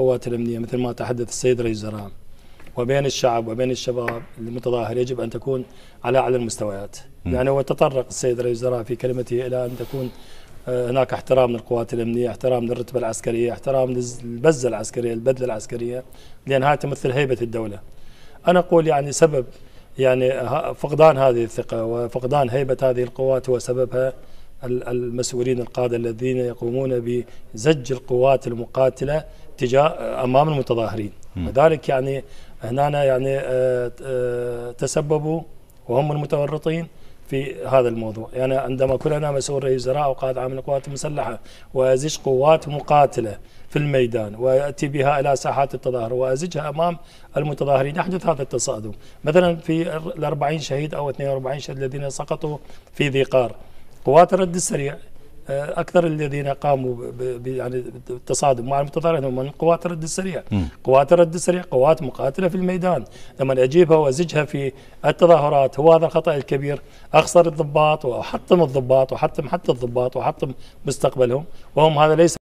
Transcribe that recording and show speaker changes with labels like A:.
A: القوات الأمنية مثل ما تحدث السيد رئيس الوزراء وبين الشعب وبين الشباب المتظاهر يجب أن تكون على أعلى المستويات م. يعني هو تطرق السيد رئيس الوزراء في كلمته إلى أن تكون آه، هناك احترام للقوات الأمنية احترام للرتبة العسكرية احترام للبزة العسكرية البذله العسكرية لأنها تمثل هيبة الدولة أنا أقول يعني سبب يعني فقدان هذه الثقة وفقدان هيبة هذه القوات هو سببها المسؤولين القادة الذين يقومون بزج القوات المقاتلة تجاه أمام المتظاهرين لذلك يعني هنا يعني آه، آه، تسببوا وهم المتورطين في هذا الموضوع يعني عندما كنا أنا مسؤول رئيس وزراء أو قائد عام القوات المسلحة وأزج قوات مقاتلة في الميدان وأتي بها إلى ساحات التظاهر وأزجها أمام المتظاهرين يحدث هذا التصادم مثلا في الأربعين شهيد أو 42 شهيد الذين سقطوا في ذي قار قوات الرد السريع آه، اكثر الذين قاموا يعني بالتصادم مع المتظاهرين هم من قوات الرد السريع، م. قوات الرد السريع قوات مقاتله في الميدان، لما اجيبها وازجها في التظاهرات هو هذا الخطا الكبير، اخسر الضباط واحطم الضباط واحطم حتى الضباط واحطم مستقبلهم وهم هذا ليس